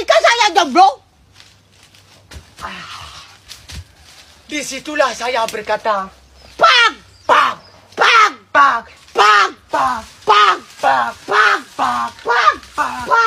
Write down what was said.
kaki saya jomblo. Ah. Di situlah saya berkata, pang, pang, pang, pang, pang, pang, pang, pang, pang, pang, pang, pang.